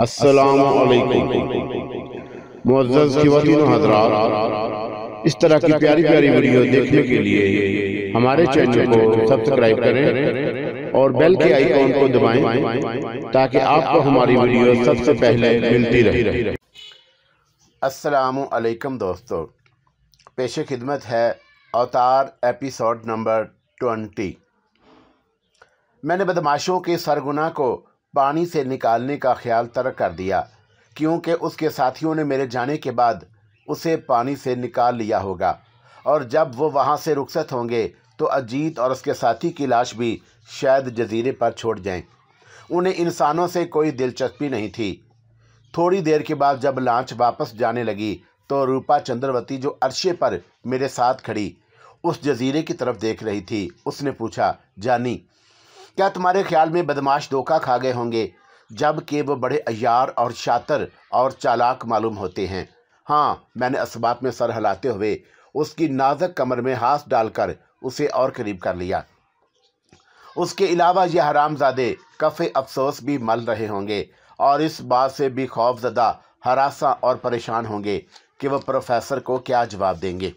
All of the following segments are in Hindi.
हजरात इस तरह की प्यारी प्यारी वीडियो देखने के लिए हमारे चैनल को सब्सक्राइब करें और बेल के आइकॉन को दबाएं ताकि आपको हमारी वीडियो सबसे पहले मिलती रहे अस्सलाम वालेकुम दोस्तों पेश खिदमत है अवतार एपिसोड नंबर ट्वेंटी मैंने बदमाशों के सरगुना को पानी से निकालने का ख्याल तर्क कर दिया क्योंकि उसके साथियों ने मेरे जाने के बाद उसे पानी से निकाल लिया होगा और जब वो वहाँ से रुखसत होंगे तो अजीत और उसके साथी की लाश भी शायद जजीरे पर छोड़ जाएं। उन्हें इंसानों से कोई दिलचस्पी नहीं थी थोड़ी देर के बाद जब लांच वापस जाने लगी तो रूपा चंद्रवती जो अरशे पर मेरे साथ खड़ी उस जजीरे की तरफ देख रही थी उसने पूछा जानी क्या तुम्हारे ख्याल में बदमाश धोखा खा गए होंगे जबकि वो बड़े अयार और शातर और चालाक मालूम होते हैं हाँ मैंने इसबाब में सर हिलाते हुए उसकी नाजक कमर में हाथ डालकर उसे और करीब कर लिया उसके अलावा यह हरामजादे कफ़े अफसोस भी मल रहे होंगे और इस बात से भी खौफजदा हरासा और परेशान होंगे कि वह प्रोफेसर को क्या जवाब देंगे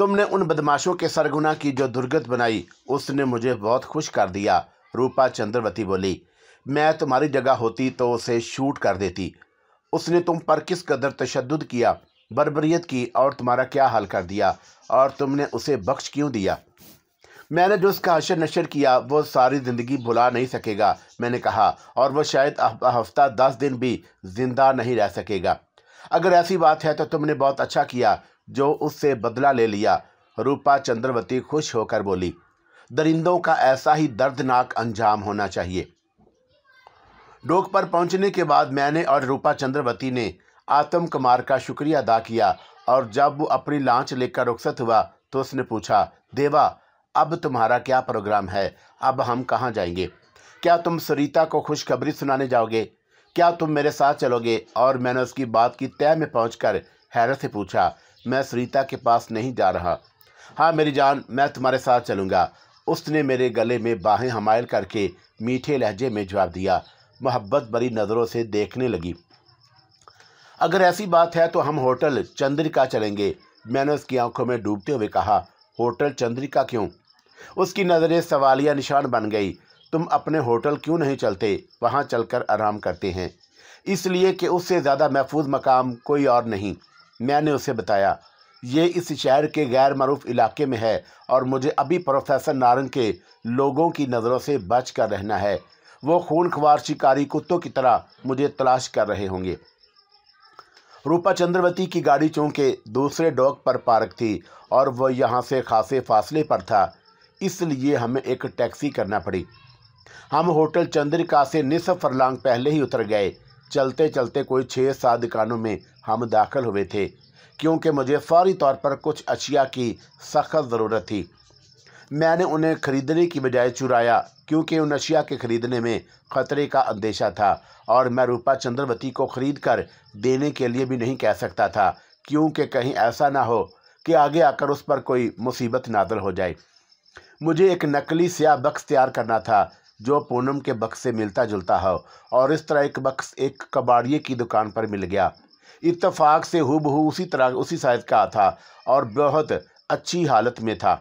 तुमने उन बदमाशों के सरगुना की जो दुर्गत बनाई उसने मुझे बहुत खुश कर दिया रूपा चंद्रवती बोली मैं तुम्हारी जगह होती तो उसे शूट कर देती उसने तुम पर किस कदर तशद किया बरबरीत की और तुम्हारा क्या हाल कर दिया और तुमने उसे बख्श क्यों दिया मैंने जो उसका अशर नशर किया वो सारी ज़िंदगी भुला नहीं सकेगा मैंने कहा और वह शायद हफ्ता दस दिन भी ज़िंदा नहीं रह सकेगा अगर ऐसी बात है तो तुमने बहुत अच्छा किया जो उससे बदला ले लिया रूपा चंद्रवती खुश होकर बोली दरिंदों का ऐसा ही दर्दनाक अंजाम होना चाहिए डोक पर पहुंचने के बाद मैंने और रूपा चंद्रवती ने आतम कुमार का शुक्रिया अदा किया और जब वो अपनी लांच लेकर रुखसत हुआ तो उसने पूछा देवा अब तुम्हारा क्या प्रोग्राम है अब हम कहाँ जाएंगे क्या तुम सरिता को खुशखबरी सुनाने जाओगे क्या तुम मेरे साथ चलोगे और मैंने उसकी बात की तय में पहुंचकर हैरत से पूछा मैं सुनीता के पास नहीं जा रहा हाँ मेरी जान मैं तुम्हारे साथ चलूँगा उसने मेरे गले में बाहें हमायल करके मीठे लहजे में जवाब दिया मोहब्बत भरी नज़रों से देखने लगी अगर ऐसी बात है तो हम होटल चंद्रिका चलेंगे मैंने उसकी आंखों में डूबते हुए कहा होटल चंद्रिका क्यों उसकी नज़रें सवालिया निशान बन गई तुम अपने होटल क्यों नहीं चलते वहाँ चलकर आराम करते हैं इसलिए कि उससे ज़्यादा महफूज मकाम कोई और नहीं मैंने उसे बताया ये इस शहर के गैर मरूफ इलाके में है और मुझे अभी प्रोफेसर नारंग के लोगों की नज़रों से बच कर रहना है वो खून खबार शिकारी कुत्तों की तरह मुझे तलाश कर रहे होंगे रूपा चंद्रवती की गाड़ी चूँकि दूसरे डॉक पर पार्क थी और वह यहाँ से खासे फासले पर था इसलिए हमें एक टैक्सी करना पड़ी हम होटल चंद्रिका से निसफ फरलांग पहले ही उतर गए चलते चलते कोई छः सात दुकानों में हम दाखिल हुए थे क्योंकि मुझे फौरी तौर पर कुछ अशिया की सख्त ज़रूरत थी मैंने उन्हें ख़रीदने की बजाय चुराया क्योंकि उन अशिया के ख़रीदने में ख़तरे का अंदेशा था और मैं रूपा चंद्रवती को ख़रीद कर देने के लिए भी नहीं कह सकता था क्योंकि कहीं ऐसा ना हो कि आगे आकर उस पर कोई मुसीबत नादल हो जाए मुझे एक नकली स्याह बक्स तैयार करना था जो पूनम के बक्स से मिलता जुलता है और इस तरह एक बक्स एक कबाड़िए की दुकान पर मिल गया इतफाक से हु बहू उसी तरह उसी साइज़ का था और बहुत अच्छी हालत में था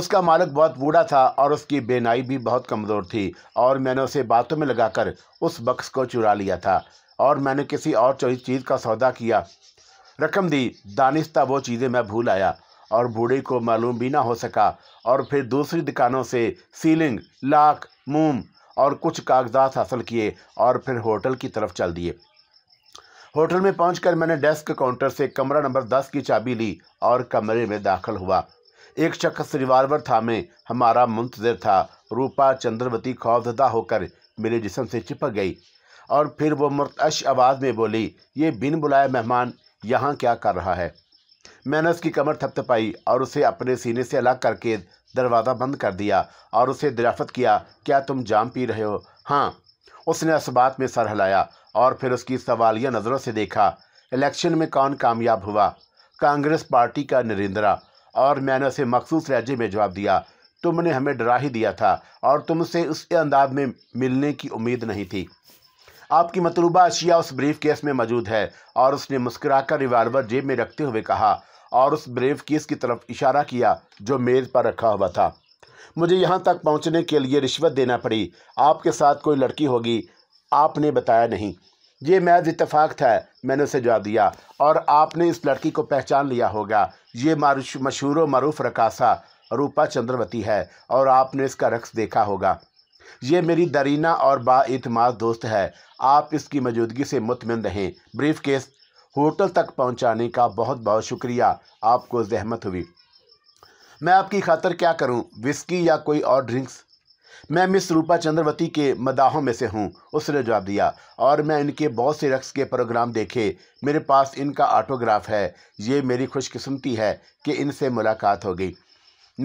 उसका मालिक बहुत बूढ़ा था और उसकी बेनाई भी बहुत कमज़ोर थी और मैंने उसे बातों में लगाकर उस बक्स को चुरा लिया था और मैंने किसी और चीज़ का सौदा किया रकम दी दानिश्ता वो चीज़ें मैं भूल आया और बूढ़े को मालूम भी ना हो सका और फिर दूसरी दुकानों से सीलिंग लाख मोम और कुछ कागजात हासिल किए और फिर होटल की तरफ चल दिए होटल में पहुंचकर मैंने डेस्क काउंटर से कमरा नंबर दस की चाबी ली और कमरे में दाखिल हुआ एक शख्स रिवाल्वर था में हमारा मुंतजर था रूपा चंद्रवती खौफजदा होकर मेरे जिसम से चिपक गई और फिर वो मुर्तश आवाज़ में बोली ये बिन बुलाए मेहमान यहाँ क्या कर रहा है मैंने उसकी कमर थपथपाई और उसे अपने सीने से अलग करके दरवाज़ा बंद कर दिया और उसे दराफत किया क्या तुम जाम पी रहे हो हाँ उसने इस बात में सर हिलाया और फिर उसकी सवालिया नज़रों से देखा इलेक्शन में कौन कामयाब हुआ कांग्रेस पार्टी का नरेंद्रा और मैंने उसे मखसूस लहजे में जवाब दिया तुमने हमें डरा ही दिया था और तुमसे उस अंदाज में मिलने की उम्मीद नहीं थी आपकी मतलूबा अशिया उस ब्रीफ केस में मौजूद है और उसने मुस्कुराकर रिवाल्वर जेब में रखते हुए कहा और उस ब्रीफ केस की तरफ इशारा किया जो मेज़ पर रखा हुआ था मुझे यहाँ तक पहुँचने के लिए रिश्वत देना पड़ी आपके साथ कोई लड़की होगी आपने बताया नहीं ये मैज इतफाक़ था मैंने उसे जवाब दिया और आपने इस लड़की को पहचान लिया होगा ये मशहूर मरूफ रकासा रूपा चंद्रवती है और आपने इसका रक्स देखा होगा ये मेरी दरीना और बातमाद दोस्त है आप इसकी मौजूदगी से मुतमिन रहें ब्रीफ केस होटल तक पहुंचाने का बहुत बहुत शुक्रिया आपको जहमत हुई मैं आपकी खातर क्या करूं विस्की या कोई और ड्रिंक्स मैं मिस रूपा चंद्रवती के मदाहों में से हूँ उसने जवाब दिया और मैं इनके बहुत से रक्स के प्रोग्राम देखे मेरे पास इनका ऑटोग्राफ है ये मेरी खुशकस्मती है कि इनसे मुलाकात हो गई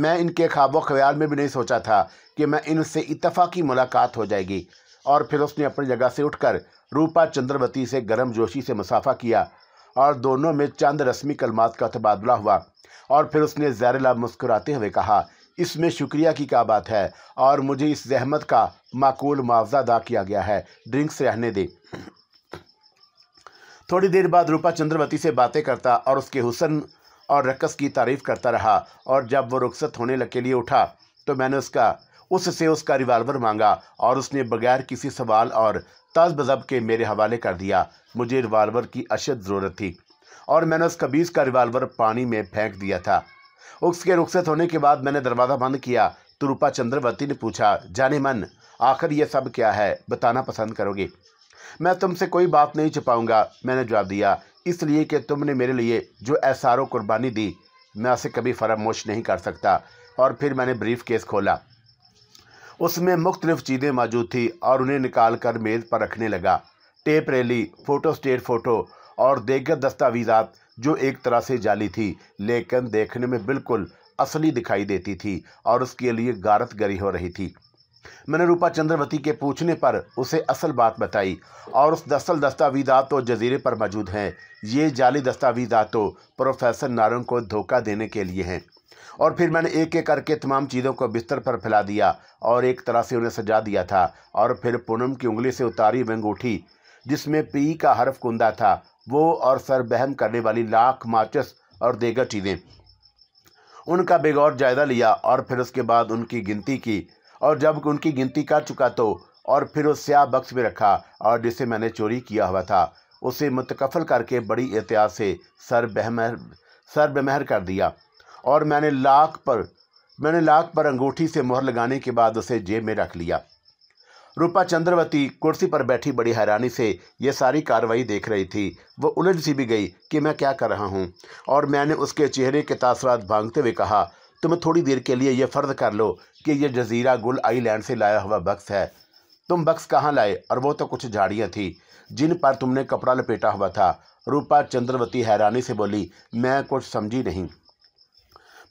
मैं इनके ख्वाबों ख्याल में भी नहीं सोचा था कि मैं इनसे इतफ़ाक़ी मुलाकात हो जाएगी और फिर उसने अपनी जगह से उठकर रूपा चंद्रवती से गर्म जोशी से मुसाफा किया और दोनों में चंद रस्मी कलमात का तबादला हुआ और फिर उसने जैरला मुस्कुराते हुए कहा इसमें शुक्रिया की क्या बात है और मुझे इस जहमत का माकूल मुआवजा अदा किया गया है ड्रिंक्स रहने दे थोड़ी देर बाद रूपा चंद्रवती से बातें करता और उसके हुसन और रकस की तारीफ करता रहा और जब वो रुखसत होने के लिए उठा तो मैंने उसका उससे उसका रिवाल्वर मांगा और उसने बगैर किसी सवाल और तज बजब के मेरे हवाले कर दिया मुझे रिवाल्वर की अशद ज़रूरत थी और मैंने उस कबीज़ का रिवाल्वर पानी में फेंक दिया था उसके रुखसत होने के बाद मैंने दरवाज़ा बंद किया तो रूपा चंद्रवती ने पूछा जाने मन आखिर यह सब क्या है बताना पसंद करोगे मैं तुमसे कोई बात नहीं छुपाऊंगा मैंने जवाब दिया इसलिए कि तुमने मेरे लिए जो एसारो कुर्बानी दी मैं उसे कभी फरामोश नहीं कर सकता और फिर मैंने ब्रीफ केस खोला उसमें मुख्तलिफ चीज़ें मौजूद थी और उन्हें निकाल कर मेज़ पर रखने लगा टेप रैली फ़ोटो स्टेट फ़ोटो और देगर दस्तावीज़ात जो एक तरह से जाली थी लेकिन देखने में बिल्कुल असली दिखाई देती थी और उसके लिए गारत गरी हो रही थी मैंने रूपा चंद्रवती के पूछने पर उसे असल बात बताई और उस दसल दस्तावीज़ा तो जजीरे पर मौजूद हैं ये जाली दस्तावीज़ात तो प्रोफेसर नारंग को धोखा देने के लिए हैं और फिर मैंने एक एक करके तमाम चीज़ों को बिस्तर पर फैला दिया और एक तरह से उन्हें सजा दिया था और फिर पूनम की उंगली से उतारी अंगूठी जिसमें पी का हरफ कुंदा था वो और सर बहम करने वाली लाख माचिस और देगर चीज़ें उनका बेगौर जायज़ा लिया और फिर उसके बाद उनकी गिनती की और जब उनकी गिनती कर चुका तो और फिर उस स्याह बक्स में रखा और जिसे मैंने चोरी किया हुआ था उसे मुतकफ़ल करके बड़ी एहतियात से सर बहमहर सर बमहर कर दिया और मैंने लाख पर मैंने लाख पर अंगूठी से मोहर लगाने के बाद उसे जेब में रख लिया रूपा चंद्रवती कुर्सी पर बैठी बड़ी हैरानी से यह सारी कार्रवाई देख रही थी वो उलझ सी भी गई कि मैं क्या कर रहा हूँ और मैंने उसके चेहरे के तासरात भांगते हुए कहा तुम थोड़ी देर के लिए यह फ़र्ज़ कर लो कि यह जजीरा गुल आईलैंड से लाया हुआ बक्स है तुम बक्स कहाँ लाए और वो तो कुछ झाड़ियाँ थी जिन पर तुमने कपड़ा लपेटा हुआ था रूपा चंद्रवती हैरानी से बोली मैं कुछ समझी नहीं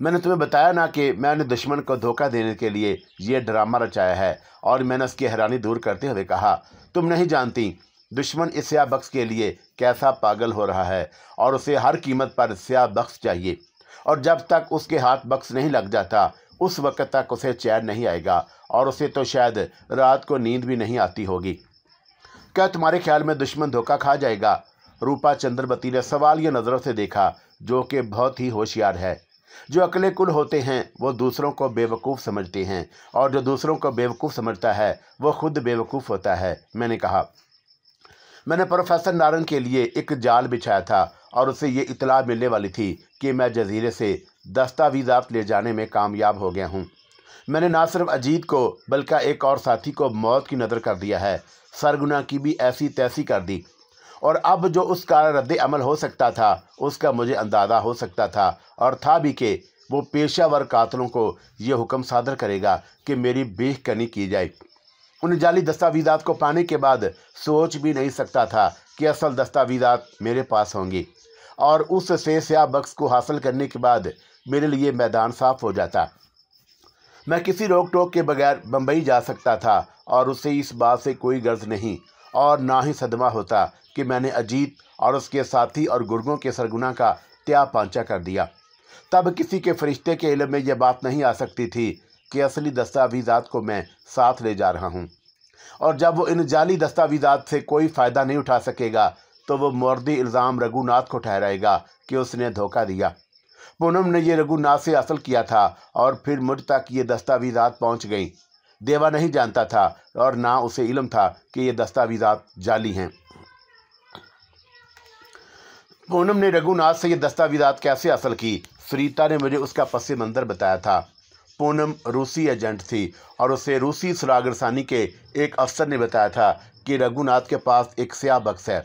मैंने तुम्हें बताया ना कि मैंने दुश्मन को धोखा देने के लिए यह ड्रामा रचाया है और मैंने उसकी हैरानी दूर करते हुए कहा तुम नहीं जानती दुश्मन इस बख्श के लिए कैसा पागल हो रहा है और उसे हर कीमत पर स्या बख्श चाहिए और जब तक उसके हाथ बक्स नहीं लग जाता उस वक्त तक उसे चैन नहीं आएगा और उसे तो शायद रात को नींद भी नहीं आती होगी क्या तुम्हारे ख्याल में दुश्मन धोखा खा जाएगा रूपा चंद्रवती ने सवाल या नज़रों से देखा जो कि बहुत ही होशियार है जो अकले कुल होते हैं वो दूसरों को बेवकूफ़ समझते हैं और जो दूसरों को बेवकूफ़ समझता है वो खुद बेवकूफ़ होता है मैंने कहा मैंने प्रोफेसर नारंग के लिए एक जाल बिछाया था और उसे ये इतला मिलने वाली थी कि मैं जजीरे से दस्तावीज़ात ले जाने में कामयाब हो गया हूँ मैंने ना सिर्फ अजीत को बल्कि एक और साथी को मौत की नज़र कर दिया है सरगुना की भी ऐसी तैसी कर दी और अब जो उसका रद्द अमल हो सकता था उसका मुझे अंदाज़ा हो सकता था और था भी कि वो पेशावर कातलों को ये हुक्म सादर करेगा कि मेरी बेह कनी की जाए उन जाली दस्तावेजात को पाने के बाद सोच भी नहीं सकता था कि असल दस्तावीजात मेरे पास होंगी और उससे स्याह बक्स को हासिल करने के बाद मेरे लिए मैदान साफ हो जाता मैं किसी रोक टोक के बगैर बम्बई जा सकता था और उसे इस बात से कोई गर्ज नहीं और ना ही सदमा होता कि मैंने अजीत और उसके साथी और गुर्गों के सरगुना का त्याग पांचा कर दिया तब किसी के फरिश्ते के इलम में यह बात नहीं आ सकती थी कि असली दस्तावेजात को मैं साथ ले जा रहा हूँ और जब वो इन जाली दस्तावेजात से कोई फ़ायदा नहीं उठा सकेगा तो वो मर्दी इल्ज़ाम रघुनाथ को ठहराएगा कि उसने धोखा दिया पूनम ने यह रघुनाथ से असल किया था और फिर मुझ तक ये दस्तावीज़ात पहुँच गई देवा नहीं जानता था और ना उसे इलम था कि ये दस्तावेजात जाली हैं पूनम ने रघुनाथ से ये दस्तावेजात कैसे हासिल की सुरीता ने मुझे उसका पस मंजर बताया था पूनम रूसी एजेंट थी और उसे रूसी सरागरसानी के एक अफसर ने बताया था कि रघुनाथ के पास एक स्याह बक्स है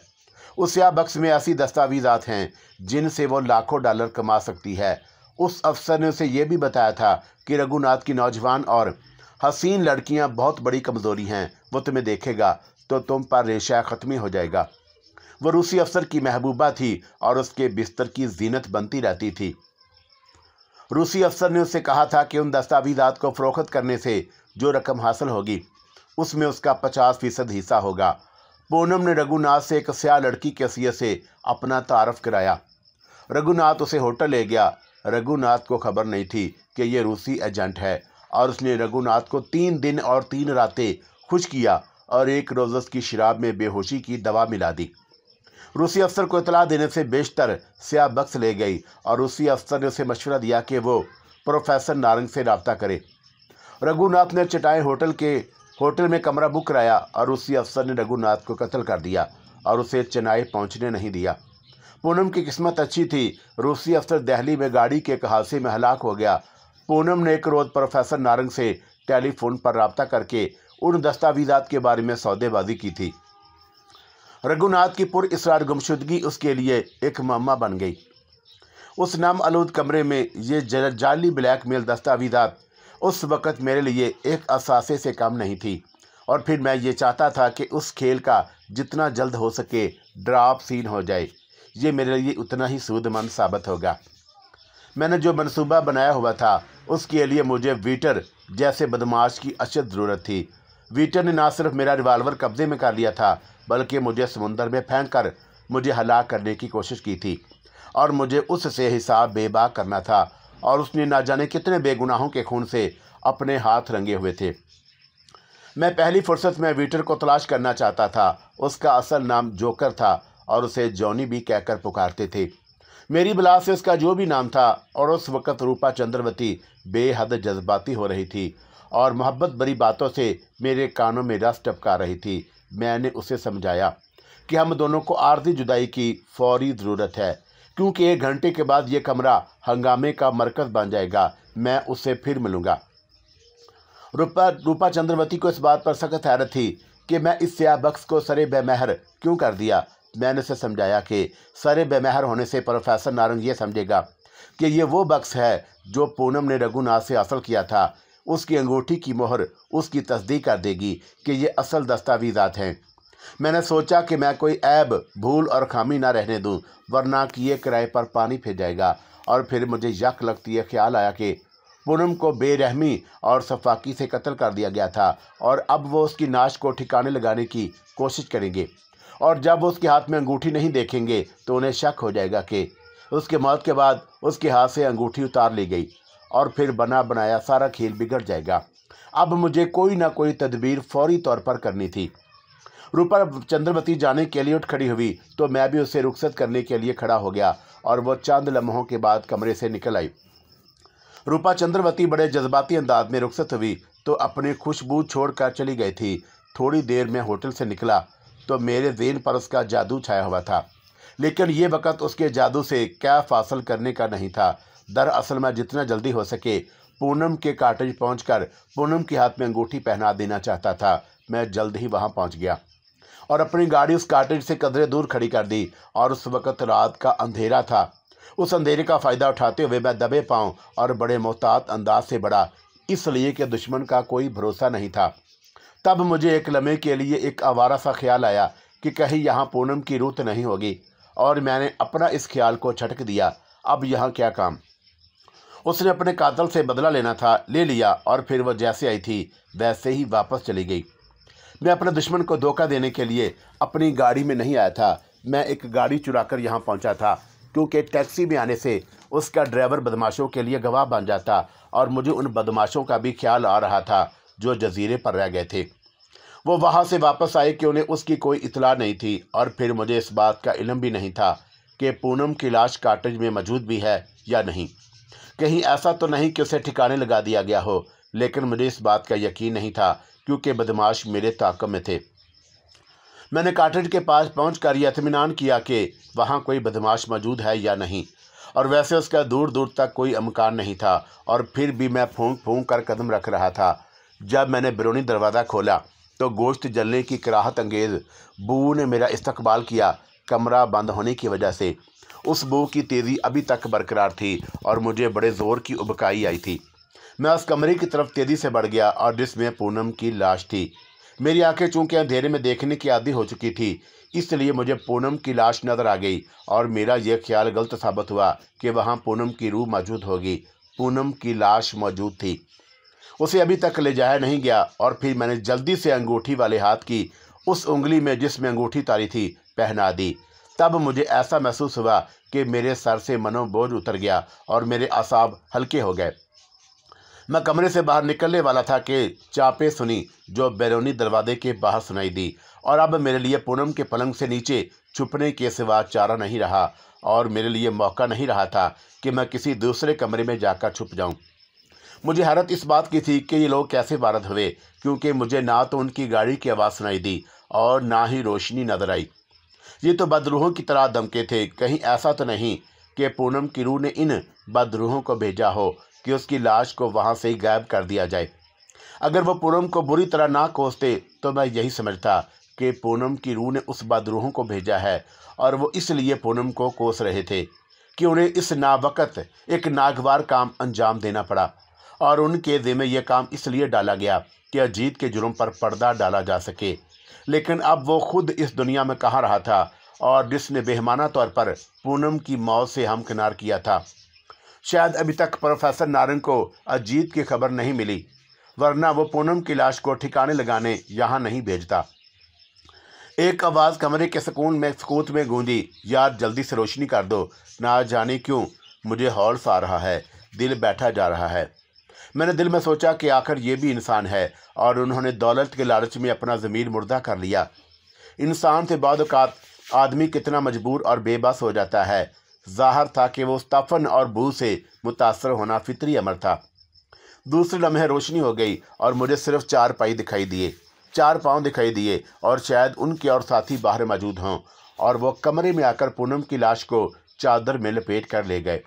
उस स्याह बक्स में ऐसी दस्तावेजात हैं जिनसे वो लाखों डॉलर कमा सकती है उस अफसर ने उसे यह भी बताया था कि रघुनाथ की नौजवान और हसीन लड़कियाँ बहुत बड़ी कमज़ोरी हैं वो तुम्हें देखेगा तो तुम पर रेशा ही हो जाएगा वो रूसी अफसर की महबूबा थी और उसके बिस्तर की जीनत बनती रहती थी रूसी अफसर ने उसे कहा था कि उन दस्तावेजात को फ़रोख्त करने से जो रकम हासिल होगी उसमें उसका पचास फ़ीसद हिस्सा होगा पूनम ने रघुनाथ से एक स्या लड़की की हैसियत से अपना तारफ़ कराया रघुनाथ उसे होटल ले गया रघुनाथ को खबर नहीं थी कि यह रूसी एजेंट है और उसने रघुनाथ को तीन दिन और तीन रातें खुश किया और एक रोज़ की शराब में बेहोशी की दवा मिला दी रूसी अफसर को इतला देने से बेशतर स्या बक्स ले गई और रूसी अफसर ने उसे मशवरा दिया कि वो प्रोफेसर नारंग से रबता करे रघुनाथ ने चटाए होटल के होटल में कमरा बुक कराया और रूसी अफसर ने रघुनाथ को कत्ल कर दिया और उसे चेन्नई पहुंचने नहीं दिया पूनम की किस्मत अच्छी थी रूसी अफसर दहली में गाड़ी के एक हादसे में हलाक हो गया पूनम ने एक रोज़ प्रोफेसर नारंग से टेलीफोन पर रबता करके उन दस्तावेजात के बारे में सौदेबाजी की थी रघुनाथ की पुर इसरार गुमशुदगी उसके लिए एक ममा बन गई उस नाम आलूद कमरे में ये जाली ब्लैक मेल दस्तावेजात उस वक़्त मेरे लिए एक असासे से कम नहीं थी और फिर मैं ये चाहता था कि उस खेल का जितना जल्द हो सके ड्राप सीन हो जाए ये मेरे लिए उतना ही सूदमंद साबित होगा मैंने जो मनसूबा बनाया हुआ था उसके लिए मुझे वीटर जैसे बदमाश की अशद ज़रूरत थी वीटर ने ना सिर्फ मेरा रिवाल्वर कब्ज़े में कर लिया था बल्कि मुझे समुंदर में फेंक कर मुझे हलाक करने की कोशिश की थी और मुझे उससे हिसाब बेबाक करना था और उसने ना जाने कितने बेगुनाहों के खून से अपने हाथ रंगे हुए थे मैं पहली फुर्सत में वीटर को तलाश करना चाहता था उसका असल नाम जोकर था और उसे जॉनी भी कहकर पुकारते थे मेरी बला से उसका जो भी नाम था और उस वक़्त रूपा चंद्रवती बेहद जज्बाती हो रही थी और मोहब्बत बड़ी बातों से मेरे कानों में रस टपका रही थी मैंने उसे समझाया कि हम दोनों को आर्थिक जुदाई की फौरी ज़रूरत है क्योंकि एक घंटे के बाद ये कमरा हंगामे का मरकज़ बन जाएगा मैं उससे फिर मिलूँगा रूपा रूपा चंद्रवती को इस बात पर सख्त हैरत थी कि मैं इस सयाह बख्श को सरे बेमहर क्यों कर दिया मैंने उसे समझाया कि सरे बेमहर होने से प्रोफेसर नारंग ये समझेगा कि ये वो बक्स है जो पूनम ने रघुनाथ से हासिल किया था उसकी अंगूठी की मोहर उसकी तस्दीक कर देगी कि ये असल दस्तावेजात हैं मैंने सोचा कि मैं कोई ऐब भूल और खामी ना रहने दूं वरना कि ये किराए पर पानी फिर जाएगा और फिर मुझे यक लगती है ख्याल आया कि पूनम को बेरहमी और सफाकी से कत्ल कर दिया गया था और अब वो उसकी नाश को ठिकाने लगाने की कोशिश करेंगे और जब उसके हाथ में अंगूठी नहीं देखेंगे तो उन्हें शक हो जाएगा कि उसके मौत के बाद उसके हाथ से अंगूठी उतार ली गई और फिर बना बनाया सारा खेल बिगड़ जाएगा अब मुझे कोई ना कोई तदबीर फौरी तौर पर करनी थी रूपा चंद्रवती जाने के लिए उठ खड़ी हुई तो मैं भी उसे रुखसत करने के लिए खड़ा हो गया और वह चंद लम्हों के बाद कमरे से निकल आई रूपा चंद्रवती बड़े जज्बाती अंदाज में रुखसत हुई तो अपनी खुशबू छोड़कर चली गई थी थोड़ी देर में होटल से निकला तो मेरे जेन पर उसका जादू छाया हुआ था लेकिन ये वक़्त उसके जादू से क्या फासल करने का नहीं था दरअसल मैं जितना जल्दी हो सके पूनम के काटेज पहुंचकर पूनम के हाथ में अंगूठी पहना देना चाहता था मैं जल्द ही वहां पहुंच गया और अपनी गाड़ी उस काटेज से कदरे दूर खड़ी कर दी और उस वक़्त रात का अंधेरा था उस अंधेरे का फ़ायदा उठाते हुए मैं दबे पाऊँ और बड़े मोहतात अंदाज से बढ़ा इसलिए कि दुश्मन का कोई भरोसा नहीं था तब मुझे एक लम्हे के लिए एक आवारा सा ख्याल आया कि कहीं यहाँ पूनम की रूत नहीं होगी और मैंने अपना इस ख्याल को छटक दिया अब यहाँ क्या काम उसने अपने कातल से बदला लेना था ले लिया और फिर वह जैसे आई थी वैसे ही वापस चली गई मैं अपने दुश्मन को धोखा देने के लिए अपनी गाड़ी में नहीं आया था मैं एक गाड़ी चुरा कर यहाँ पहुँचा था क्योंकि टैक्सी में आने से उसका ड्राइवर बदमाशों के लिए गवाह बन जाता और मुझे उन बदमाशों का भी ख्याल आ रहा था जो जजीरे पर रह गए थे वो वहाँ से वापस आए कि उन्हें उसकी कोई इतला नहीं थी और फिर मुझे इस बात का इलम भी नहीं था कि पूनम की लाश काटेज में मौजूद भी है या नहीं कहीं ऐसा तो नहीं कि उसे ठिकाने लगा दिया गया हो लेकिन मुझे इस बात का यकीन नहीं था क्योंकि बदमाश मेरे ताकब में थे मैंने काटेज के पास पहुँच कर यह किया कि वहाँ कोई बदमाश मौजूद है या नहीं और वैसे उसका दूर दूर तक कोई अमकान नहीं था और फिर भी मैं फूंक फूंक कर कदम रख रहा था जब मैंने बिरोनी दरवाज़ा खोला तो गोश्त जलने की कराहत अंगेज़ बू ने मेरा इस्तकबाल किया कमरा बंद होने की वजह से उस बू की तेज़ी अभी तक बरकरार थी और मुझे बड़े ज़ोर की उबकाई आई थी मैं उस कमरे की तरफ तेज़ी से बढ़ गया और जिसमें पूनम की लाश थी मेरी आंखें चूंकि अंधेरे में देखने की आदि हो चुकी थी इसलिए मुझे पूनम की लाश नज़र आ गई और मेरा यह ख्याल गलत साबित हुआ कि वहाँ पूनम की रूह मौजूद होगी पूनम की लाश मौजूद थी उसे अभी तक ले जाया नहीं गया और फिर मैंने जल्दी से अंगूठी वाले हाथ की उस उंगली में जिसमें अंगूठी तारी थी पहना दी तब मुझे ऐसा महसूस हुआ कि मेरे सर से मनोबोझ उतर गया और मेरे असाब हल्के हो गए मैं कमरे से बाहर निकलने वाला था कि चापे सुनी जो बैरूनी दरवाजे के बाहर सुनाई दी और अब मेरे लिए पूनम के पलंग से नीचे छुपने के सिवा चारा नहीं रहा और मेरे लिए मौका नहीं रहा था कि मैं किसी दूसरे कमरे में जाकर छुप जाऊं। मुझे हैरत इस बात की थी कि ये लोग कैसे वारद हुए क्योंकि मुझे ना तो उनकी गाड़ी की आवाज़ सुनाई दी और ना ही रोशनी नजर आई ये तो बदरूहों की तरह दमके थे कहीं ऐसा तो नहीं कि पूनम की रूह ने इन बदरूहों को भेजा हो कि उसकी लाश को वहाँ से ही गायब कर दिया जाए अगर वह पूनम को बुरी तरह ना कोसते तो मैं यही समझता कि पूनम की रूह ने उस बदरूहों को भेजा है और वो इसलिए पूनम को कोस रहे थे कि उन्हें इस नावकत एक नागवार काम अंजाम देना पड़ा और उनके जिम्मे यह काम इसलिए डाला गया कि अजीत के जुर्म पर पर्दा डाला जा सके लेकिन अब वो खुद इस दुनिया में कहाँ रहा था और जिसने बेहमाना तौर पर पूनम की मौत से हमकिनार किया था शायद अभी तक प्रोफेसर नारंग को अजीत की खबर नहीं मिली वरना वो पूनम की लाश को ठिकाने लगाने यहाँ नहीं भेजता एक आवाज़ कमरे के सुकून में सकूत में गूंजी यार जल्दी से रोशनी कर दो ना जाने क्यों मुझे हॉल्स आ रहा है दिल बैठा जा रहा है मैंने दिल में सोचा कि आखिर ये भी इंसान है और उन्होंने दौलत के लालच में अपना ज़मीर मुर्दा कर लिया इंसान से बाद आदमी कितना मजबूर और बेबस हो जाता है जाहर था कि वो तफन और बू से मुतासर होना फितरी अमर था दूसरे लम्हे रोशनी हो गई और मुझे सिर्फ चार पाई दिखाई दिए चार पाँव दिखाई दिए और शायद उनके और साथी बाहर मौजूद हों और वो कमरे में आकर पूनम की लाश को चादर में लपेट कर ले गए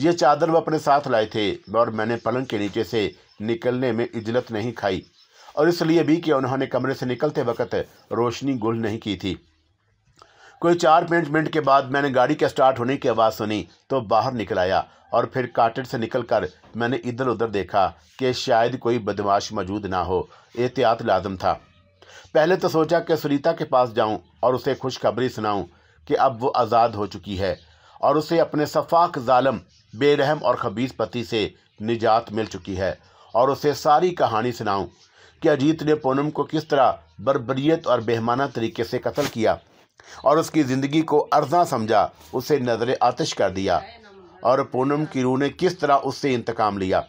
ये चादर वो अपने साथ लाए थे और मैंने पलंग के नीचे से निकलने में इजलत नहीं खाई और इसलिए भी कि उन्होंने कमरे से निकलते वक्त रोशनी गुल नहीं की थी कोई चार पाँच मिनट के बाद मैंने गाड़ी के स्टार्ट होने की आवाज़ सुनी तो बाहर निकल आया और फिर काटेड से निकलकर मैंने इधर उधर देखा कि शायद कोई बदमाश मौजूद ना हो एहतियात लाजम था पहले तो सोचा कि सुनीता के पास जाऊं और उसे खुशखबरी सुनाऊं कि अब वो आज़ाद हो चुकी है और उसे अपने शफाक ालम बेरहम और खबीस पति से निजात मिल चुकी है और उसे सारी कहानी सुनाऊं कि अजीत ने पूनम को किस तरह बरबरीत और बेहमाना तरीके से कत्ल किया और उसकी ज़िंदगी को अर्जा समझा उसे नजर आतिश कर दिया और पूनम की रूह ने किस तरह उससे इंतकाम लिया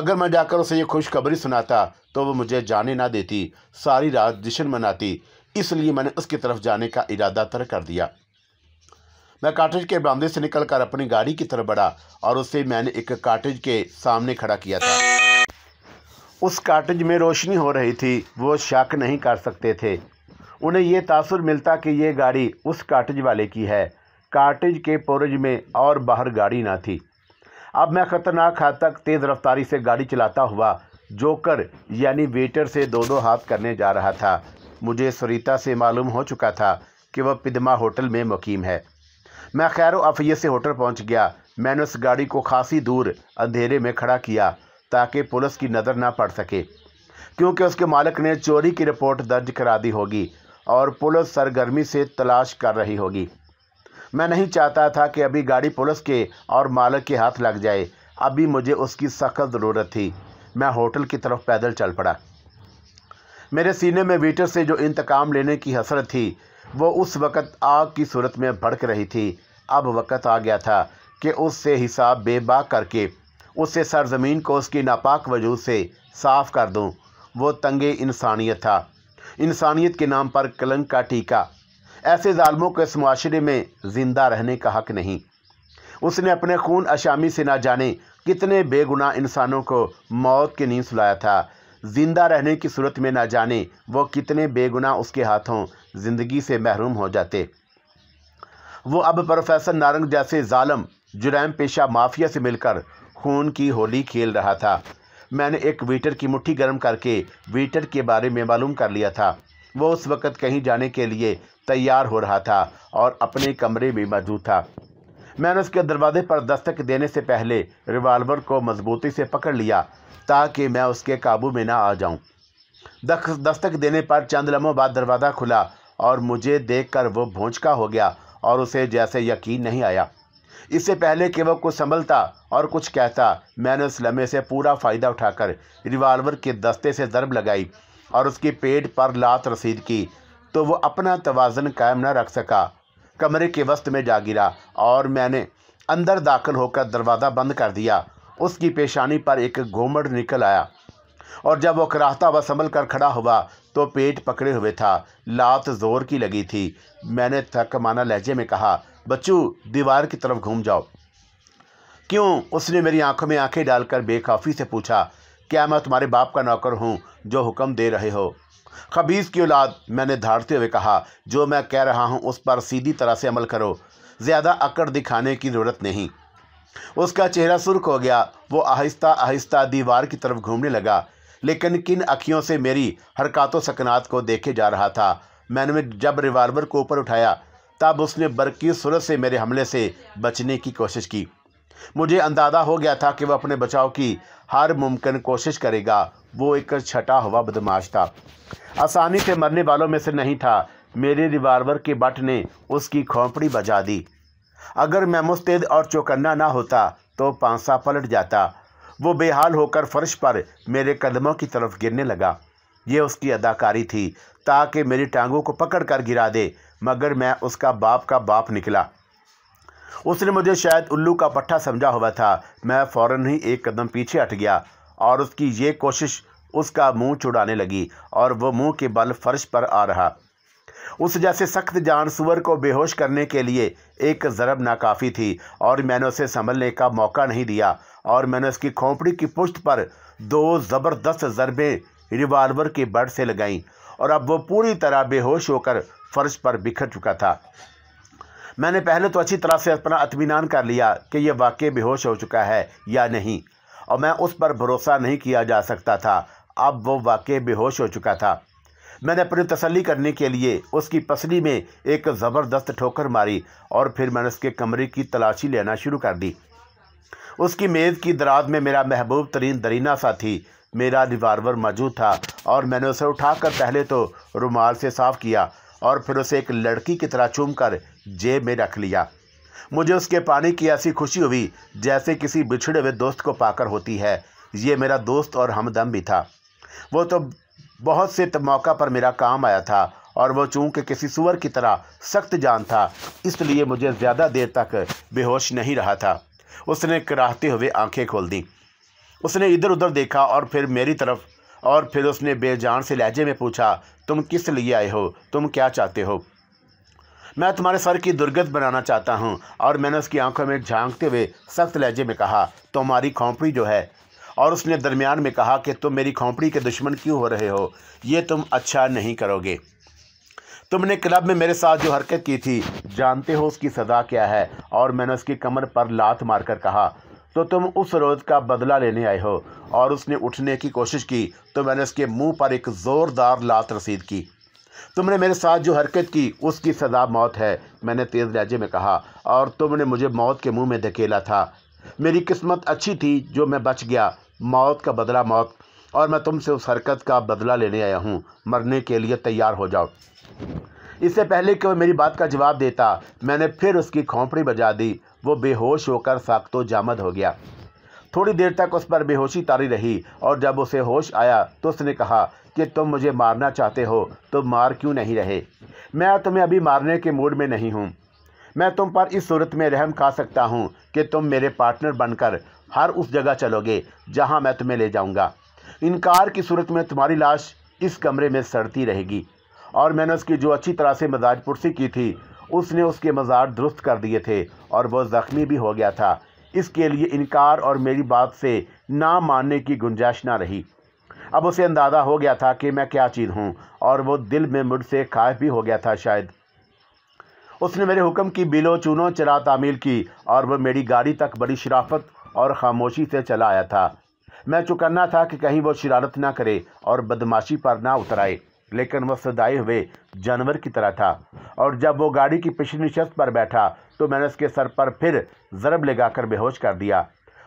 अगर मैं जाकर उसे ये खुशखबरी सुनाता तो वह मुझे जाने ना देती सारी रात जश्न मनाती इसलिए मैंने उसकी तरफ जाने का इरादा तर कर दिया मैं काटेज के बरामदे से निकलकर अपनी गाड़ी की तरफ बढ़ा और उसे मैंने एक काटेज के सामने खड़ा किया था उस काटेज में रोशनी हो रही थी वो शक नहीं कर सकते थे उन्हें यह तासुर मिलता कि यह गाड़ी उस काटेज वाले की है काटेज के पोरज में और बाहर गाड़ी ना थी अब मैं ख़तरनाक हद तक तेज़ रफ्तारी से गाड़ी चलाता हुआ जोकर यानी वेटर से दो दो हाथ करने जा रहा था मुझे सरिता से मालूम हो चुका था कि वह पिदमा होटल में मुकीम है मैं खैर अफिये से होटल पहुंच गया मैंने उस गाड़ी को खासी दूर अंधेरे में खड़ा किया ताकि पुलिस की नज़र ना पड़ सके क्योंकि उसके मालिक ने चोरी की रिपोर्ट दर्ज करा दी होगी और पुलिस सरगर्मी से तलाश कर रही होगी मैं नहीं चाहता था कि अभी गाड़ी पुलिस के और मालक के हाथ लग जाए अभी मुझे उसकी सख्त ज़रूरत थी मैं होटल की तरफ पैदल चल पड़ा मेरे सीने में वेटर से जो इंतकाम लेने की हसरत थी वो उस वक़्त आग की सूरत में भड़क रही थी अब वक़्त आ गया था कि उससे हिसाब बेबा करके उससे सरजमीन को उसकी नापाक वजूद से साफ़ कर दूँ वो तंगे इंसानियत था इंसानियत के नाम पर कलंक का टीका ऐसे ालमों को इस माशरे में ज़िंदा रहने का हक नहीं उसने अपने खून अशामी से ना जाने कितने बेगुनाह इंसानों को मौत की नींद सुलाया था जिंदा रहने की सूरत में ना जाने वो कितने बेगुनाह उसके हाथों ज़िंदगी से महरूम हो जाते वो अब प्रोफेसर नारंग जैसे जालम जुराम पेशा माफिया से मिलकर खून की होली खेल रहा था मैंने एक वीटर की मुट्ठी गर्म करके वीटर के बारे में मालूम कर लिया था वो उस वक़्त कहीं जाने के लिए तैयार हो रहा था और अपने कमरे में मौजूद था मैंने उसके दरवाजे पर दस्तक देने से पहले रिवाल्वर को मजबूती से पकड़ लिया ताकि मैं उसके काबू में ना आ जाऊं। दस्तक देने पर चंद लम्हों बाद दरवाज़ा खुला और मुझे देखकर वो भोंचका हो गया और उसे जैसे यकीन नहीं आया इससे पहले कि वह कुछ संभलता और कुछ कहता मैंने उस लम्हे से पूरा फ़ायदा उठाकर रिवाल्वर के दस्ते से ज़रब लगाई और उसके पेट पर लात रसीद की तो वो अपना तोज़न कायम न रख सका कमरे के वस्त में जा गिरा और मैंने अंदर दाखिल होकर दरवाज़ा बंद कर दिया उसकी पेशानी पर एक घूमड़ निकल आया और जब वो कराहता व संभल कर खड़ा हुआ तो पेट पकड़े हुए था लात जोर की लगी थी मैंने थक माना लहजे में कहा बच्चू दीवार की तरफ घूम जाओ क्यों उसने मेरी आंखों में आंखें डालकर बेखौफी से पूछा क्या मैं तुम्हारे बाप का नौकर हूँ जो हुक्म दे रहे हो खबीस की औलाद मैंने धाड़ते हुए कहा जो मैं कह रहा हूँ उस पर सीधी तरह से अमल करो ज़्यादा अकड़ दिखाने की ज़रूरत नहीं उसका चेहरा सुर्ख हो गया वो आहिस्ता आहिस्ता दीवार की तरफ घूमने लगा लेकिन किन अखियों से मेरी हरकतों सकनात को देखे जा रहा था मैंने जब रिवाल्वर को ऊपर उठाया तब उसने बरकी सूरत से मेरे हमले से बचने की कोशिश की मुझे अंदाज़ा हो गया था कि वह अपने बचाव की हर मुमकिन कोशिश करेगा वो एक छटा हुआ बदमाश था आसानी से मरने वालों में से नहीं था मेरे रिवाल्वर के बट ने उसकी खोपड़ी बजा दी अगर मैं मुस्तैद और चौकन्ना ना होता तो पांसा पलट जाता वो बेहाल होकर फर्श पर मेरे कदमों की तरफ गिरने लगा ये उसकी अदाकारी थी ताकि मेरी टांगों को पकड़ कर गिरा दे मगर मैं उसका बाप का बाप निकला उसने मुझे शायद उल्लू का पट्टा समझा हुआ था मैं फ़ौरन ही एक कदम पीछे हट गया और उसकी ये कोशिश उसका मुंह चुड़ाने लगी और वो मुंह के बल फर्श पर आ रहा उस जैसे सख्त जान सुअर को बेहोश करने के लिए एक ज़रब नाकाफ़ी थी और मैंने उसे संभलने का मौका नहीं दिया और मैंने उसकी खोपड़ी की पुश्त पर दो ज़बरदस्त ज़रबें रिवाल्वर के बट से लगाईं और अब वो पूरी तरह बेहोश होकर फर्श पर बिखर चुका था मैंने पहले तो अच्छी तरह से अपना अतमीनान कर लिया कि यह वाक्य बेहोश हो चुका है या नहीं और मैं उस पर भरोसा नहीं किया जा सकता था अब वो वाक्य बेहोश हो चुका था मैंने अपनी तसली करने के लिए उसकी पसली में एक ज़बरदस्त ठोकर मारी और फिर मैंने उसके कमरे की तलाशी लेना शुरू कर दी उसकी मेज़ की दराज में मेरा महबूब तरीन दरीना सा थी मेरा रिवार्वर मौजूद था और मैंने उसे उठाकर पहले तो रुमाल से साफ़ किया और फिर उसे एक लड़की की तरह चूम कर जेब में रख लिया मुझे उसके पाने की ऐसी खुशी हुई जैसे किसी बिछड़े हुए दोस्त को पाकर होती है ये मेरा दोस्त और हमदम भी था वो तो बहुत से मौका पर मेरा काम आया था और वो चूंकि किसी सुअर की तरह सख्त जान था इसलिए मुझे ज़्यादा देर तक बेहोश नहीं रहा था उसने कराहते हुए आंखें खोल दी उसने इधर उधर देखा और फिर मेरी तरफ़ और फिर उसने बेजान से लहजे में पूछा तुम किस लिए आए हो तुम क्या चाहते हो मैं तुम्हारे सर की दुर्गत बनाना चाहता हूँ और मैंने उसकी आंखों में झांकते हुए सख्त लहजे में कहा तुम्हारी खोपड़ी जो है और उसने दरमियान में कहा कि तुम मेरी खोपड़ी के दुश्मन क्यों हो रहे हो ये तुम अच्छा नहीं करोगे तुमने क्लब में मेरे साथ जो हरकत की थी जानते हो उसकी सज़ा क्या है और मैंने उसकी कमर पर लात मारकर कहा तो तुम उस रोज़ का बदला लेने आए हो और उसने उठने की कोशिश की तो मैंने उसके मुंह पर एक ज़ोरदार लात रसीद की तुमने मेरे साथ जो हरकत की उसकी सजा मौत है मैंने तेज़ लहजे में कहा और तुमने मुझे मौत के मुंह में धकेला था मेरी किस्मत अच्छी थी जो मैं बच गया मौत का बदला मौत और मैं तुमसे उस हरकत का बदला लेने आया हूँ मरने के लिए तैयार हो जाओ इससे पहले कि वह मेरी बात का जवाब देता मैंने फिर उसकी खोपड़ी बजा दी वो बेहोश होकर साख्तो जामद हो गया थोड़ी देर तक उस पर बेहोशी तारी रही और जब उसे होश आया तो उसने कहा कि तुम मुझे मारना चाहते हो तो मार क्यों नहीं रहे मैं तुम्हें अभी मारने के मूड में नहीं हूँ मैं तुम पर इस सूरत में रहम खा सकता हूँ कि तुम मेरे पार्टनर बनकर हर उस जगह चलोगे जहाँ मैं तुम्हें ले जाऊँगा इनकार की सूरत में तुम्हारी लाश इस कमरे में सड़ती रहेगी और मैंने उसकी जो अच्छी तरह से मजाज पुरसी की थी उसने उसके मज़ार दुरुस्त कर दिए थे और वह ज़ख्मी भी हो गया था इसके लिए इनकार और मेरी बात से ना मानने की गुंजाइश ना रही अब उसे अंदाज़ा हो गया था कि मैं क्या चीज़ हूँ और वो दिल में मुझसे खाए भी हो गया था शायद उसने मेरे हुक्म की बिलो चूनों चला तामील की और वह मेरी गाड़ी तक बड़ी शराफत और खामोशी से चला आया था मैं चुकन्ना था कि कहीं वो शरारत ना करे और बदमाशी पर ना उतर आए लेकिन वह सदाए हुए जानवर की तरह था और जब वो गाड़ी की पिछली शस्त पर बैठा तो मैंने उसके सर पर फिर ज़रब लगाकर बेहोश कर दिया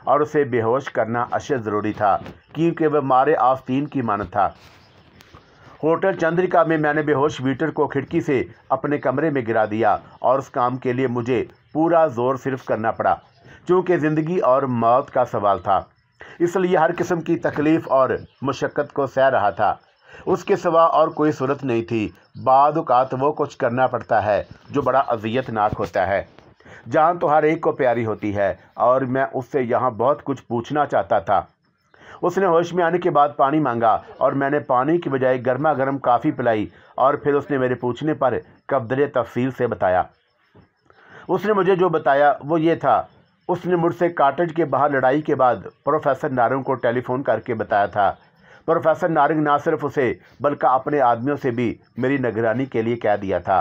और उसे बेहोश करना अशय ज़रूरी था क्योंकि वह मारे आस्तीन की मानत था होटल चंद्रिका में मैंने बेहोश वीटर को खिड़की से अपने कमरे में गिरा दिया और उस काम के लिए मुझे पूरा जोर सिर्फ करना पड़ा चूँकि ज़िंदगी और मौत का सवाल था इसलिए हर किस्म की तकलीफ़ और मशक्क़त को सह रहा था उसके सिवा और कोई सूरत नहीं थी बाद वो कुछ करना पड़ता है जो बड़ा अजियतनाक होता है जान तो हर एक को प्यारी होती है और मैं उससे यहाँ बहुत कुछ पूछना चाहता था उसने होश में आने के बाद पानी मांगा और मैंने पानी की बजाय गर्मा गर्म काफ़ी पिलाई और फिर उसने मेरे पूछने पर कब्दर तफसील से बताया उसने मुझे जो बताया वो ये था उसने मुझसे काटेज के बाहर लड़ाई के बाद प्रोफेसर नारंग को टेलीफ़ोन करके बताया था प्रोफेसर नारंग ना सिर्फ उसे बल्कि अपने आदमियों से भी मेरी निगरानी के लिए कह दिया था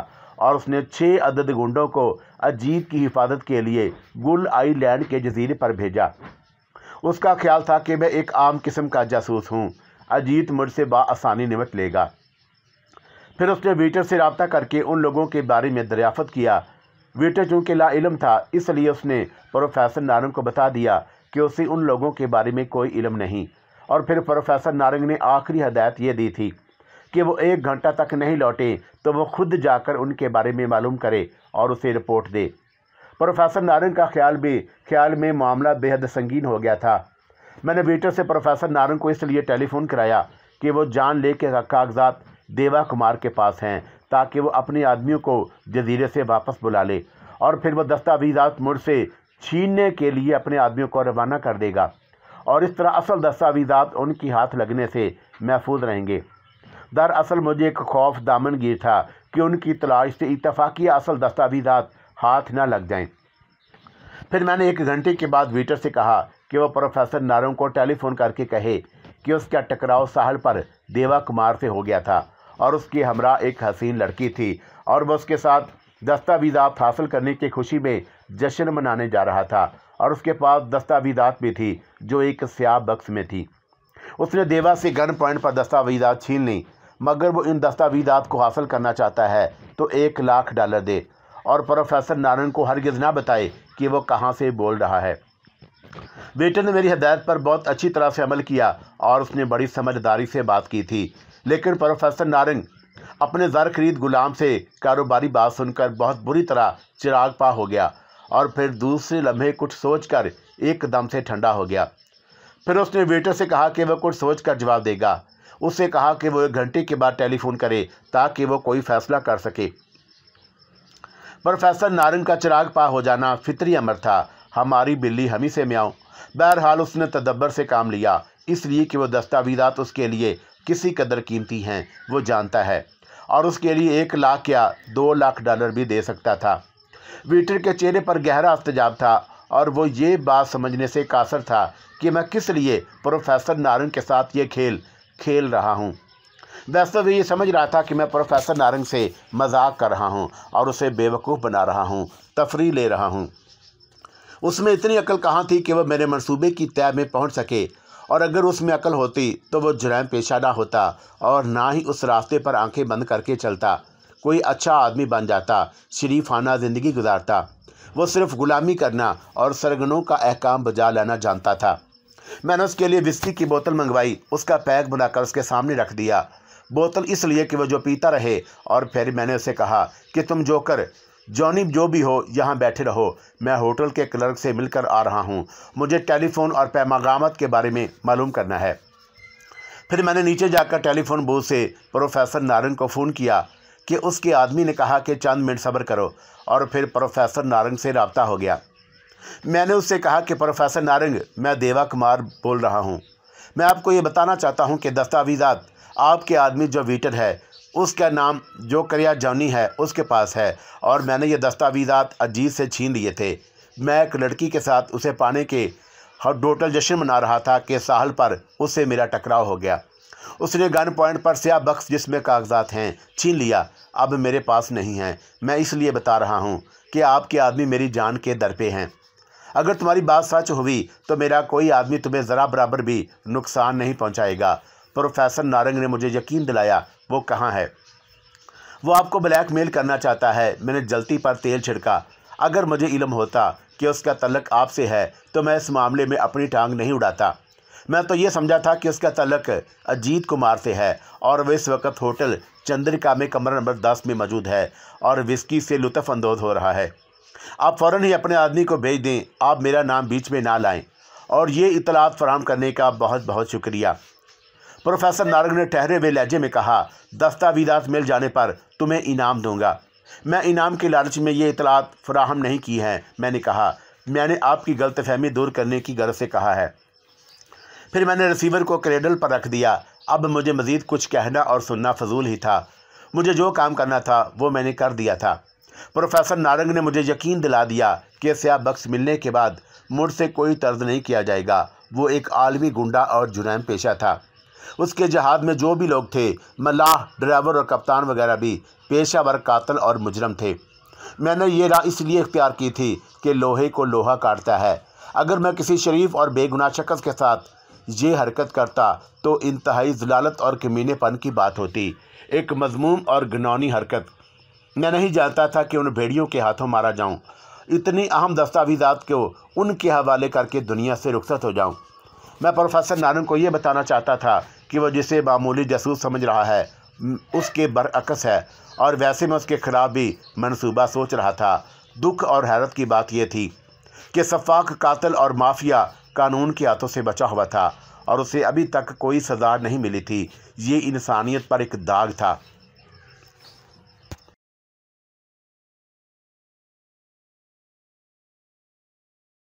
और उसने छः अदद गुंडों को अजीत की हिफाजत के लिए गुल आईलैंड के जजीरे पर भेजा उसका ख्याल था कि मैं एक आम किस्म का जासूस हूँ अजीत मुझसे बासानी निमट लेगा फिर उसने वेटर से रबता करके उन लोगों के बारे में दरियाफ़त किया वेटर चूँकि इलम था इसलिए उसने प्रोफेसर नारंग को बता दिया कि उसे उन लोगों के बारे में कोई इलम नहीं और फिर प्रोफेसर नारंग ने आखिरी हदायत ये दी थी कि वो एक घंटा तक नहीं लौटे तो वो खुद जाकर उनके बारे में मालूम करे और उसे रिपोर्ट दे प्रोफेसर नारंग का ख्याल भी ख्याल में मामला बेहद संगीन हो गया था मैंने वेटर से प्रोफेसर नारंग को इसलिए टेलीफोन कराया कि वो जान ले के कागजात देवा कुमार के पास हैं ताकि वो अपने आदमियों को जजीरे से वापस बुला ले और फिर वह दस्तावेजात मुड़ से छीनने के लिए अपने आदमियों को रवाना कर देगा और इस तरह असल दस्तावेजात उनकी हाथ लगने से महफूज रहेंगे दरअसल मुझे एक खौफ दामनगीर था कि उनकी तलाश से इतफाक़ी असल दस्तावेजात हाथ ना लग जाएं। फिर मैंने एक घंटे के बाद वीटर से कहा कि वह प्रोफेसर नारों को टेलीफ़ोन करके कहे कि उसका टकराव साहल पर देवा कुमार से हो गया था और उसकी हमरा एक हसीन लड़की थी और वह उसके साथ दस्तावेजात हासिल करने की खुशी में जश्न मनाने जा रहा था और उसके पास दस्तावेजात भी थी जो एक स्याह बक्स में थी उसने देवा से गन पॉइंट पर दस्तावेजात छीन ली मगर वो इन दस्तावेजात को हासिल करना चाहता है तो एक लाख डॉलर दे और प्रोफेसर नारायण को हरगिज ना बताए कि वो कहाँ से बोल रहा है बेटे ने मेरी हदायत पर बहुत अच्छी तरह से अमल किया और उसने बड़ी समझदारी से बात की थी लेकिन प्रोफेसर नारंग अपने ज़र खरीद गुलाम से कारोबारी बात सुनकर बहुत बुरी तरह चिराग पा हो गया और फिर दूसरे लम्हे कुछ सोचकर एकदम से ठंडा हो गया फिर उसने वेटर से कहा कि वह कुछ सोच कर जवाब देगा उससे कहा कि वह एक घंटे के बाद टेलीफोन करे ताकि वह कोई फैसला कर सके प्रोफेसर नारंग का चिराग पा हो जाना फितरी अमर था हमारी बिल्ली हम से म्याओ बहरहाल उसने तदब्बर से काम लिया इसलिए कि वह दस्तावेजात उसके लिए किसी कदर कीमती हैं वो जानता है और उसके लिए एक लाख या दो लाख डॉलर भी दे सकता था वीटर के चेहरे पर गहरा अफ्तजाब था और वो ये बात समझने से कासर था कि मैं किस लिए प्रोफेसर नारंग के साथ ये खेल खेल रहा हूँ वैसे भी ये समझ रहा था कि मैं प्रोफेसर नारंग से मजाक कर रहा हूँ और उसे बेवकूफ़ बना रहा हूँ तफरी ले रहा हूँ उसमें इतनी अकल कहाँ थी कि वह मेरे मंसूबे की तय में पहुँच सके और अगर उसमें अकल होती तो वह जुराम पेशा ना होता और ना ही उस रास्ते पर आंखें बंद करके चलता कोई अच्छा आदमी बन जाता शरीफाना ज़िंदगी गुजारता वो सिर्फ गुलामी करना और सरगनों का अहकाम बजा लाना जानता था मैंने उसके लिए बिस्ती की बोतल मंगवाई उसका पैक बनाकर उसके सामने रख दिया बोतल इसलिए कि वह जो पीता रहे और फिर मैंने उसे कहा कि तुम जोकर जॉनी जो भी हो यहाँ बैठे रहो मैं होटल के क्लर्क से मिलकर आ रहा हूँ मुझे टेलीफोन और पैमागामत के बारे में मालूम करना है फिर मैंने नीचे जाकर टेलीफोन बूथ से प्रोफेसर नारंग को फ़ोन किया कि उसके आदमी ने कहा कि चंद मिनट सब्र करो और फिर प्रोफेसर नारंग से रबता हो गया मैंने उससे कहा कि प्रोफेसर नारंग मैं देवा कुमार बोल रहा हूँ मैं आपको ये बताना चाहता हूँ कि दस्तावेजात आपके आदमी जो वीटर है उसका नाम जो करिया जौनी है उसके पास है और मैंने ये दस्तावेजात अजीत से छीन लिए थे मैं एक लड़की के साथ उसे पाने के और डोटल जश्न मना रहा था कि साहल पर उससे मेरा टकराव हो गया उसने गन पॉइंट पर स्या बक्स जिसमें कागजात हैं छीन लिया अब मेरे पास नहीं है मैं इसलिए बता रहा हूँ कि आपके आदमी मेरी जान के दर पे हैं अगर तुम्हारी बात सच हुई तो मेरा कोई आदमी तुम्हें ज़रा बराबर भी नुकसान नहीं पहुँचाएगा प्रोफेसर नारंग ने मुझे यकीन दिलाया वो कहाँ है वो आपको ब्लैकमेल करना चाहता है मैंने जलती पर तेल छिड़का अगर मुझे इलम होता कि उसका तलक आपसे है तो मैं इस मामले में अपनी टांग नहीं उड़ाता मैं तो ये समझा था कि उसका तलक अजीत कुमार से है और वह इस वक्त होटल चंद्रिका में कमरा नंबर दस में मौजूद है और विस्की से लुत्फानंदोज हो रहा है आप फ़ौर ही अपने आदमी को भेज दें आप मेरा नाम बीच में ना लाएँ और ये इतलात फराम करने का बहुत बहुत शुक्रिया प्रोफेसर नारंग ने ठहरे हुए लहजे में कहा दस्तावेजा मिल जाने पर तुम्हें इनाम दूंगा मैं इनाम के लालच में ये इतलात फराहम नहीं की हैं मैंने कहा मैंने आपकी गलतफहमी दूर करने की गरज से कहा है फिर मैंने रिसीवर को क्रेडल पर रख दिया अब मुझे मज़ीद कुछ कहना और सुनना फजूल ही था मुझे जो काम करना था वो मैंने कर दिया था प्रोफेसर नारंग ने मुझे यकीन दिला दिया कि स्या बक्स मिलने के बाद मुझसे कोई तर्ज नहीं किया जाएगा वो एक आलमी गुंडा और जुर्म पेशा था उसके जहाज़ में जो भी लोग थे मलाह ड्राइवर और कप्तान वगैरह भी पेशा वर कातल और मुजरम थे मैंने ये राह इसलिए इख्तियार की थी कि लोहे को लोहा काटता है अगर मैं किसी शरीफ और बेगुनाह शख्स के साथ ये हरकत करता तो इंतहाई जलालत और कमीनेपन की बात होती एक मजमूम और गनौनी हरकत मैं नहीं जानता था कि उन भेड़ियों के हाथों मारा जाऊं इतनी अहम दस्तावेजात को उनके हवाले करके दुनिया से रुखसत हो जाऊं मैं प्रोफेसर नारंग को ये बताना चाहता था कि वह जिसे मामूली जसूस समझ रहा है उसके बरअकस है और वैसे मैं उसके ख़िलाफ़ भी मनसूबा सोच रहा था दुख और हैरत की बात यह थी कि शफाक कातल और माफिया कानून के हाथों से बचा हुआ था और उसे अभी तक कोई सज़ा नहीं मिली थी ये इंसानियत पर एक दाग था